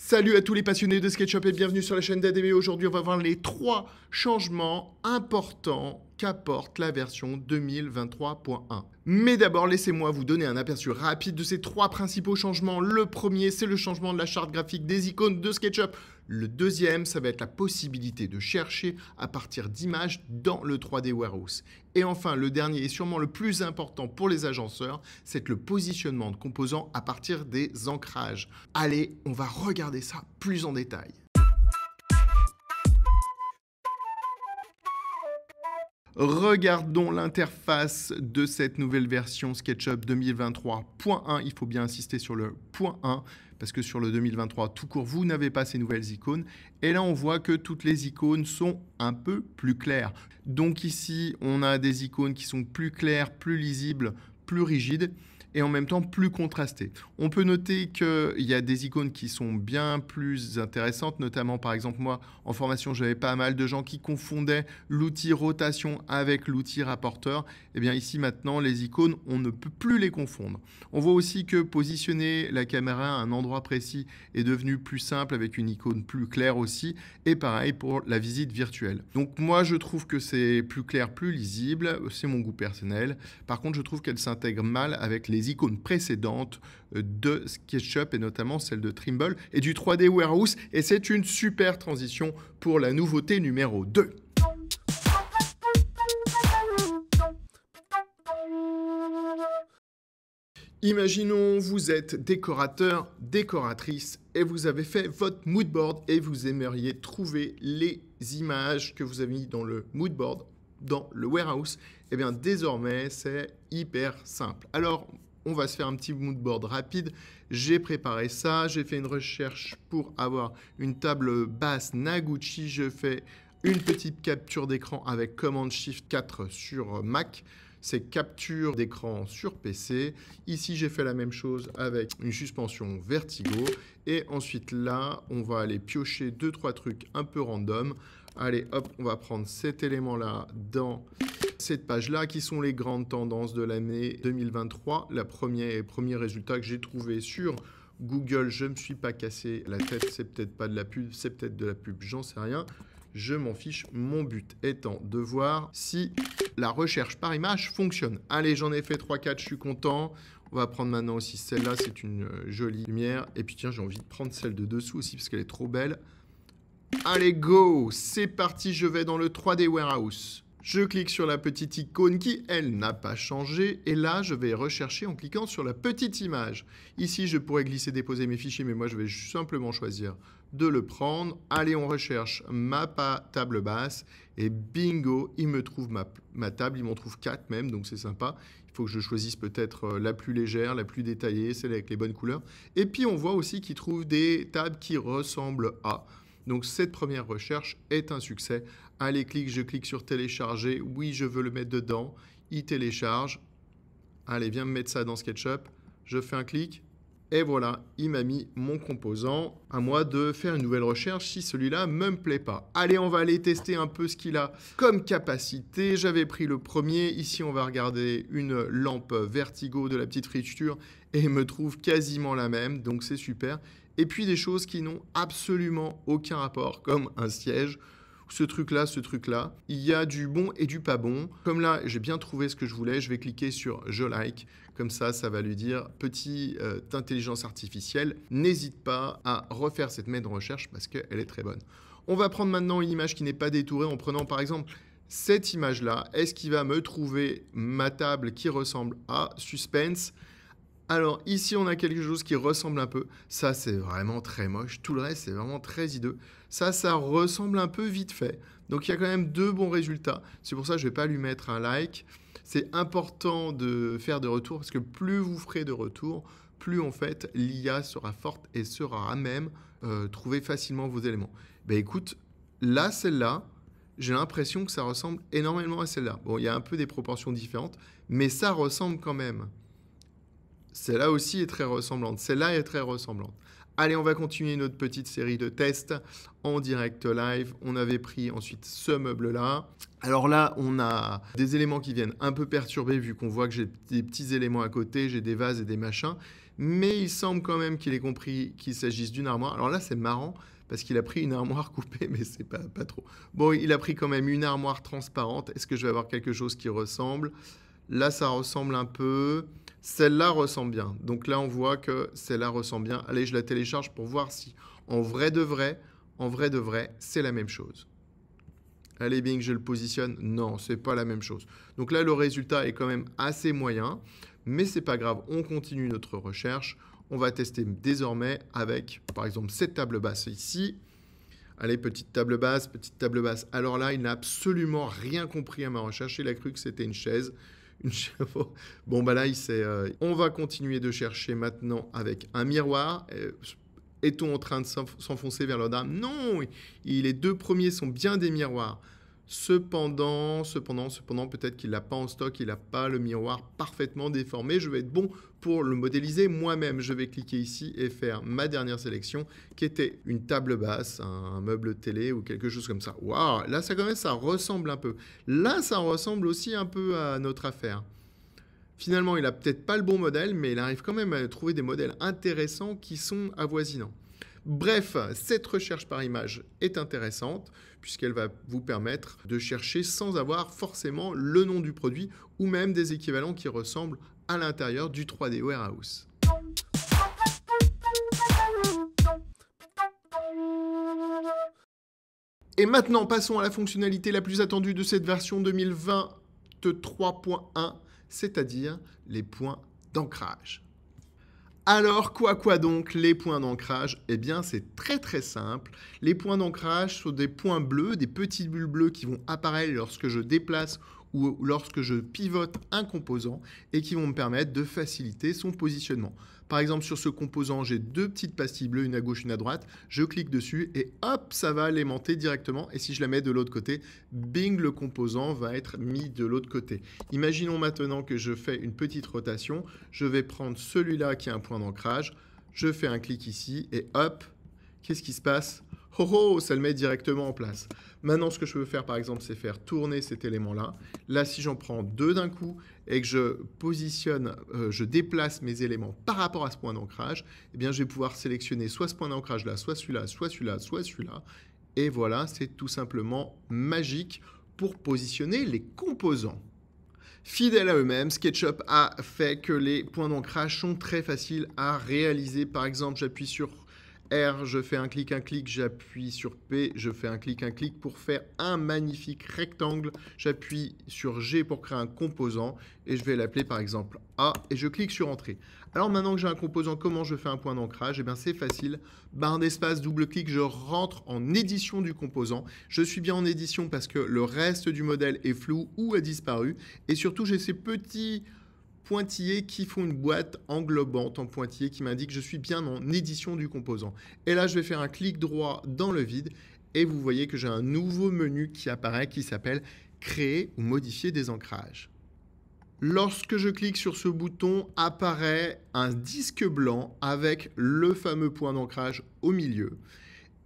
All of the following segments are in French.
Salut à tous les passionnés de SketchUp et bienvenue sur la chaîne d'ADB. Aujourd'hui, on va voir les trois changements importants qu'apporte la version 2023.1. Mais d'abord, laissez-moi vous donner un aperçu rapide de ces trois principaux changements. Le premier, c'est le changement de la charte graphique des icônes de SketchUp. Le deuxième, ça va être la possibilité de chercher à partir d'images dans le 3D Warehouse. Et enfin, le dernier et sûrement le plus important pour les agenceurs, c'est le positionnement de composants à partir des ancrages. Allez, on va regarder ça plus en détail. Regardons l'interface de cette nouvelle version SketchUp 2023.1. Il faut bien insister sur le point 1 parce que sur le 2023 tout court, vous n'avez pas ces nouvelles icônes. Et là, on voit que toutes les icônes sont un peu plus claires. Donc ici, on a des icônes qui sont plus claires, plus lisibles, plus rigides et en même temps plus contrasté. On peut noter qu'il y a des icônes qui sont bien plus intéressantes, notamment par exemple moi en formation j'avais pas mal de gens qui confondaient l'outil rotation avec l'outil rapporteur. Et eh bien ici maintenant les icônes on ne peut plus les confondre. On voit aussi que positionner la caméra à un endroit précis est devenu plus simple avec une icône plus claire aussi et pareil pour la visite virtuelle. Donc moi je trouve que c'est plus clair, plus lisible, c'est mon goût personnel. Par contre je trouve qu'elle s'intègre mal avec les icônes précédentes euh, de SketchUp et notamment celle de Trimble et du 3D Warehouse. Et c'est une super transition pour la nouveauté numéro 2. Imaginons, vous êtes décorateur, décoratrice et vous avez fait votre mood board et vous aimeriez trouver les images que vous avez mis dans le mood board, dans le warehouse. Et eh bien désormais, c'est hyper simple. Alors, on va se faire un petit moodboard rapide. J'ai préparé ça, j'ai fait une recherche pour avoir une table basse Naguchi, je fais une petite capture d'écran avec commande Shift 4 sur Mac. C'est capture d'écran sur PC. Ici, j'ai fait la même chose avec une suspension vertigo. Et ensuite là, on va aller piocher deux trois trucs un peu random. Allez, hop, on va prendre cet élément-là dans cette page-là, qui sont les grandes tendances de l'année 2023, la première, premier résultat que j'ai trouvé sur Google, je ne me suis pas cassé la tête, c'est peut-être pas de la pub, c'est peut-être de la pub, j'en sais rien. Je m'en fiche, mon but étant de voir si la recherche par image fonctionne. Allez, j'en ai fait 3-4, je suis content. On va prendre maintenant aussi celle-là, c'est une euh, jolie lumière. Et puis tiens, j'ai envie de prendre celle de dessous aussi parce qu'elle est trop belle. Allez, go C'est parti, je vais dans le 3D Warehouse. Je clique sur la petite icône qui, elle, n'a pas changé. Et là, je vais rechercher en cliquant sur la petite image. Ici, je pourrais glisser, déposer mes fichiers, mais moi, je vais simplement choisir de le prendre. Allez, on recherche ma table basse. Et bingo, il me trouve ma, table. Il m'en trouve quatre même, donc c'est sympa. Il faut que je choisisse peut-être euh, la plus légère, la plus détaillée, celle avec les bonnes couleurs. Et puis, on voit aussi qu'il trouve des tables qui ressemblent à... Donc cette première recherche est un succès. Allez, clique, je clique sur télécharger. Oui, je veux le mettre dedans. Il télécharge. Allez, viens me mettre ça dans SketchUp. Je fais un clic. Et voilà, il m'a mis mon composant. À moi de faire une nouvelle recherche si celui-là ne me plaît pas. Allez, on va aller tester un peu ce qu'il a comme capacité. J'avais pris le premier. Ici, on va regarder une lampe vertigo de la petite friture et me trouve quasiment la même. Donc, c'est super. Et puis, des choses qui n'ont absolument aucun rapport, comme un siège ce truc-là, ce truc-là. Il y a du bon et du pas bon. Comme là, j'ai bien trouvé ce que je voulais, je vais cliquer sur je like. Comme ça, ça va lui dire petite euh, intelligence artificielle, n'hésite pas à refaire cette main de recherche parce qu'elle est très bonne. On va prendre maintenant une image qui n'est pas détourée en prenant par exemple cette image-là. Est-ce qu'il va me trouver ma table qui ressemble à suspense alors ici on a quelque chose qui ressemble un peu, ça c'est vraiment très moche, tout le reste c'est vraiment très hideux. Ça, ça ressemble un peu vite fait, donc il y a quand même deux bons résultats, c'est pour ça que je ne vais pas lui mettre un like. C'est important de faire de retour parce que plus vous ferez de retour, plus en fait l'IA sera forte et sera à même euh, trouver facilement vos éléments. Ben écoute, là celle-là, j'ai l'impression que ça ressemble énormément à celle-là. Bon, il y a un peu des proportions différentes, mais ça ressemble quand même. Celle-là aussi est très ressemblante. Celle-là est très ressemblante. Allez, on va continuer notre petite série de tests en direct live. On avait pris ensuite ce meuble-là. Alors là, on a des éléments qui viennent un peu perturber vu qu'on voit que j'ai des petits éléments à côté, j'ai des vases et des machins. Mais il semble quand même qu'il ait compris qu'il s'agisse d'une armoire. Alors là, c'est marrant parce qu'il a pris une armoire coupée, mais c'est pas, pas trop. Bon, il a pris quand même une armoire transparente. Est-ce que je vais avoir quelque chose qui ressemble Là, ça ressemble un peu. Celle-là ressemble bien. Donc là, on voit que celle-là ressemble bien. Allez, je la télécharge pour voir si en vrai de vrai, en vrai de vrai, c'est la même chose. Allez, Bing, je le positionne. Non, ce n'est pas la même chose. Donc là, le résultat est quand même assez moyen, mais n'est pas grave. On continue notre recherche. On va tester désormais avec, par exemple, cette table basse ici. Allez, petite table basse, petite table basse. Alors là, il n'a absolument rien compris à ma recherche. Il a cru que c'était une chaise. Bon, bah là, il euh, on va continuer de chercher maintenant avec un miroir. Euh, est-on en train de s'enfoncer vers le dame Non Les deux premiers sont bien des miroirs. Cependant, cependant, cependant, peut-être qu'il n'a pas en stock, il n'a pas le miroir parfaitement déformé. Je vais être bon pour le modéliser moi-même. Je vais cliquer ici et faire ma dernière sélection qui était une table basse, un meuble télé ou quelque chose comme ça. Waouh, là ça ça ressemble un peu. Là ça ressemble aussi un peu à notre affaire. Finalement, il a peut-être pas le bon modèle, mais il arrive quand même à trouver des modèles intéressants qui sont avoisinants. Bref, cette recherche par image est intéressante puisqu'elle va vous permettre de chercher sans avoir forcément le nom du produit ou même des équivalents qui ressemblent à l'intérieur du 3D Warehouse. Et maintenant, passons à la fonctionnalité la plus attendue de cette version 2023.1, c'est-à-dire les points d'ancrage. Alors, quoi quoi donc les points d'ancrage Eh bien, c'est très très simple. Les points d'ancrage sont des points bleus, des petites bulles bleues qui vont apparaître lorsque je déplace ou lorsque je pivote un composant et qui vont me permettre de faciliter son positionnement. Par exemple, sur ce composant, j'ai deux petites pastilles bleues, une à gauche, une à droite. Je clique dessus et hop, ça va l'aimanter directement. Et si je la mets de l'autre côté, bing, le composant va être mis de l'autre côté. Imaginons maintenant que je fais une petite rotation. Je vais prendre celui-là qui a un point d'ancrage. Je fais un clic ici et hop, qu'est-ce qui se passe Oh, oh ça le met directement en place. Maintenant, ce que je veux faire par exemple, c'est faire tourner cet élément-là. Là, si j'en prends deux d'un coup et que je positionne, euh, je déplace mes éléments par rapport à ce point d'ancrage, eh bien, je vais pouvoir sélectionner soit ce point d'ancrage-là, soit celui-là, soit celui-là, soit celui-là. Et voilà, c'est tout simplement magique pour positionner les composants. Fidèle à eux-mêmes, SketchUp a fait que les points d'ancrage sont très faciles à réaliser. Par exemple, j'appuie sur R, je fais un clic, un clic, j'appuie sur P, je fais un clic, un clic pour faire un magnifique rectangle. J'appuie sur G pour créer un composant et je vais l'appeler par exemple A et je clique sur Entrée. Alors maintenant que j'ai un composant, comment je fais un point d'ancrage Eh bien c'est facile, barre d'espace, double clic, je rentre en édition du composant. Je suis bien en édition parce que le reste du modèle est flou ou a disparu et surtout j'ai ces petits pointillés qui font une boîte englobante en pointillés qui m'indique je suis bien en édition du composant. Et là, je vais faire un clic droit dans le vide et vous voyez que j'ai un nouveau menu qui apparaît qui s'appelle créer ou modifier des ancrages. Lorsque je clique sur ce bouton, apparaît un disque blanc avec le fameux point d'ancrage au milieu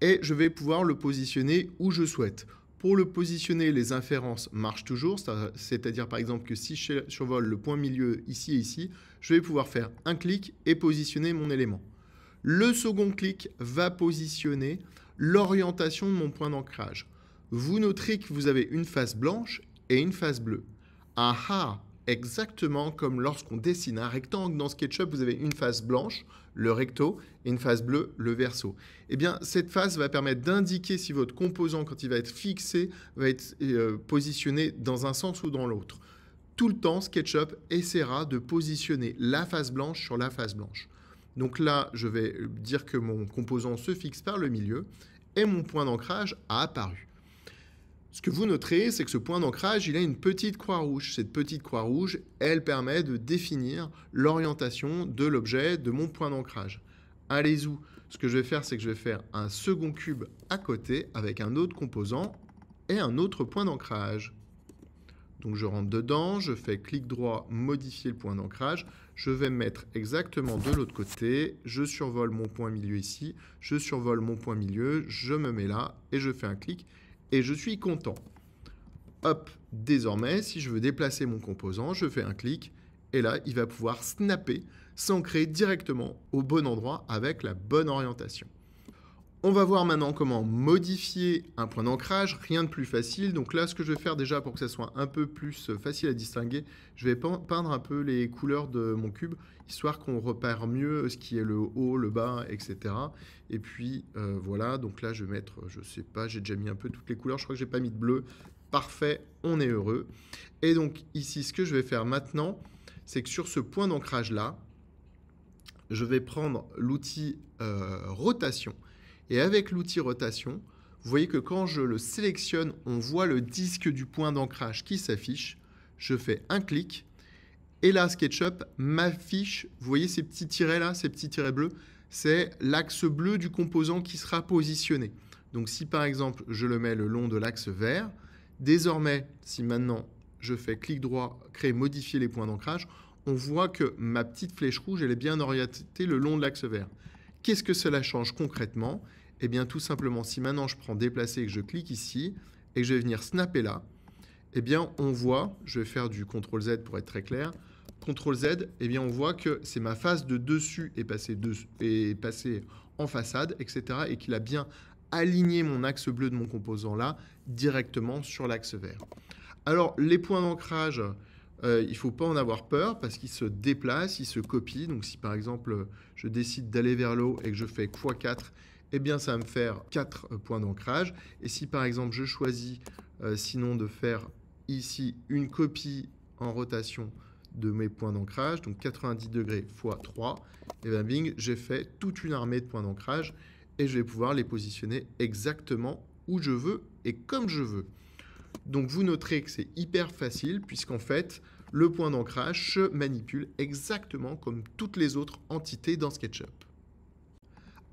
et je vais pouvoir le positionner où je souhaite. Pour le positionner, les inférences marchent toujours, c'est-à-dire par exemple que si je survole le point milieu ici et ici, je vais pouvoir faire un clic et positionner mon élément. Le second clic va positionner l'orientation de mon point d'ancrage. Vous noterez que vous avez une face blanche et une face bleue. Ah ah exactement comme lorsqu'on dessine un rectangle dans SketchUp, vous avez une face blanche, le recto, et une face bleue, le verso. Eh bien, cette face va permettre d'indiquer si votre composant, quand il va être fixé, va être euh, positionné dans un sens ou dans l'autre. Tout le temps, SketchUp essaiera de positionner la face blanche sur la face blanche. Donc là, je vais dire que mon composant se fixe par le milieu et mon point d'ancrage a apparu. Ce que vous noterez, c'est que ce point d'ancrage, il a une petite croix rouge. Cette petite croix rouge, elle permet de définir l'orientation de l'objet de mon point d'ancrage. Allez-y. Ce que je vais faire, c'est que je vais faire un second cube à côté avec un autre composant et un autre point d'ancrage. Donc je rentre dedans, je fais clic droit, modifier le point d'ancrage. Je vais me mettre exactement de l'autre côté. Je survole mon point milieu ici. Je survole mon point milieu. Je me mets là et je fais un clic et je suis content. Hop, désormais, si je veux déplacer mon composant, je fais un clic et là, il va pouvoir snapper, s'ancrer directement au bon endroit avec la bonne orientation. On va voir maintenant comment modifier un point d'ancrage, rien de plus facile. Donc là, ce que je vais faire déjà pour que ça soit un peu plus euh, facile à distinguer, je vais peindre un peu les couleurs de mon cube, histoire qu'on repère mieux ce qui est le haut, le bas, etc. Et puis euh, voilà, donc là je vais mettre, je ne sais pas, j'ai déjà mis un peu toutes les couleurs, je crois que j'ai pas mis de bleu. Parfait, on est heureux. Et donc ici, ce que je vais faire maintenant, c'est que sur ce point d'ancrage là, je vais prendre l'outil euh, rotation et avec l'outil rotation, vous voyez que quand je le sélectionne, on voit le disque du point d'ancrage qui s'affiche. Je fais un clic. Et là, SketchUp m'affiche, vous voyez ces petits tirets là, ces petits tirets bleus, c'est l'axe bleu du composant qui sera positionné. Donc si par exemple je le mets le long de l'axe vert, désormais, si maintenant je fais clic droit, créer, modifier les points d'ancrage, on voit que ma petite flèche rouge, elle est bien orientée le long de l'axe vert. Qu'est-ce que cela change concrètement Eh bien tout simplement, si maintenant je prends déplacer et que je clique ici, et que je vais venir snapper là, eh bien on voit, je vais faire du CTRL Z pour être très clair, CTRL Z, eh bien on voit que c'est ma face de dessus est passé est passée en façade, etc. et qu'il a bien aligné mon axe bleu de mon composant là directement sur l'axe vert. Alors les points d'ancrage, euh, il ne faut pas en avoir peur parce qu'il se déplace, il se copie. Donc si par exemple je décide d'aller vers l'eau et que je fais x4, eh bien ça va me faire 4 euh, points d'ancrage. Et si par exemple je choisis euh, sinon de faire ici une copie en rotation de mes points d'ancrage, donc 90 degrés x 3, et bien bing, j'ai fait toute une armée de points d'ancrage et je vais pouvoir les positionner exactement où je veux et comme je veux. Donc vous noterez que c'est hyper facile puisqu'en fait, le point d'ancrage se manipule exactement comme toutes les autres entités dans SketchUp.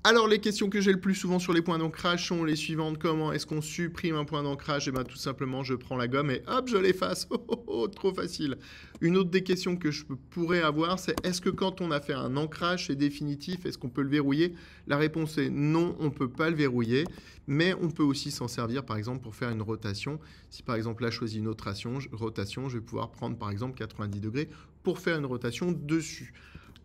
Alors les questions que j'ai le plus souvent sur les points d'ancrage sont les suivantes. Comment est-ce qu'on supprime un point d'ancrage Et eh bien tout simplement je prends la gomme et hop je l'efface. Oh, oh, oh, trop facile. Une autre des questions que je pourrais avoir c'est est-ce que quand on a fait un ancrage c'est définitif Est-ce qu'on peut le verrouiller La réponse est non, on ne peut pas le verrouiller. Mais on peut aussi s'en servir par exemple pour faire une rotation. Si par exemple là je choisis une autre rotation, je vais pouvoir prendre par exemple 90 degrés pour faire une rotation dessus.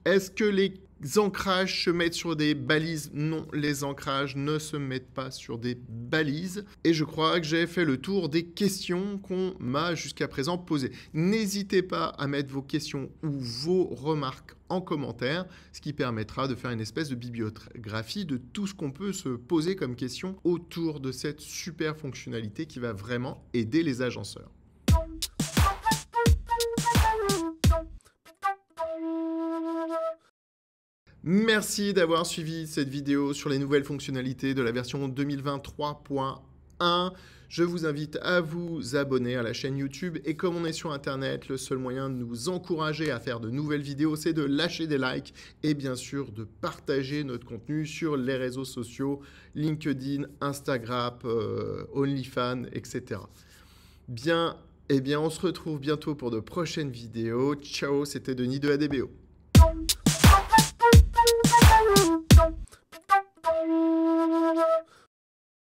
Est-ce que les ancrages se mettent sur des balises Non, les ancrages ne se mettent pas sur des balises. Et je crois que j'ai fait le tour des questions qu'on m'a jusqu'à présent posées. N'hésitez pas à mettre vos questions ou vos remarques en commentaire, ce qui permettra de faire une espèce de bibliographie de tout ce qu'on peut se poser comme question autour de cette super fonctionnalité qui va vraiment aider les agenceurs. Merci d'avoir suivi cette vidéo sur les nouvelles fonctionnalités de la version 2023.1. Je vous invite à vous abonner à la chaîne YouTube et comme on est sur Internet, le seul moyen de nous encourager à faire de nouvelles vidéos, c'est de lâcher des likes et bien sûr de partager notre contenu sur les réseaux sociaux, LinkedIn, Instagram, euh, OnlyFans, etc. Bien, eh bien on se retrouve bientôt pour de prochaines vidéos. Ciao, c'était Denis de ADBO.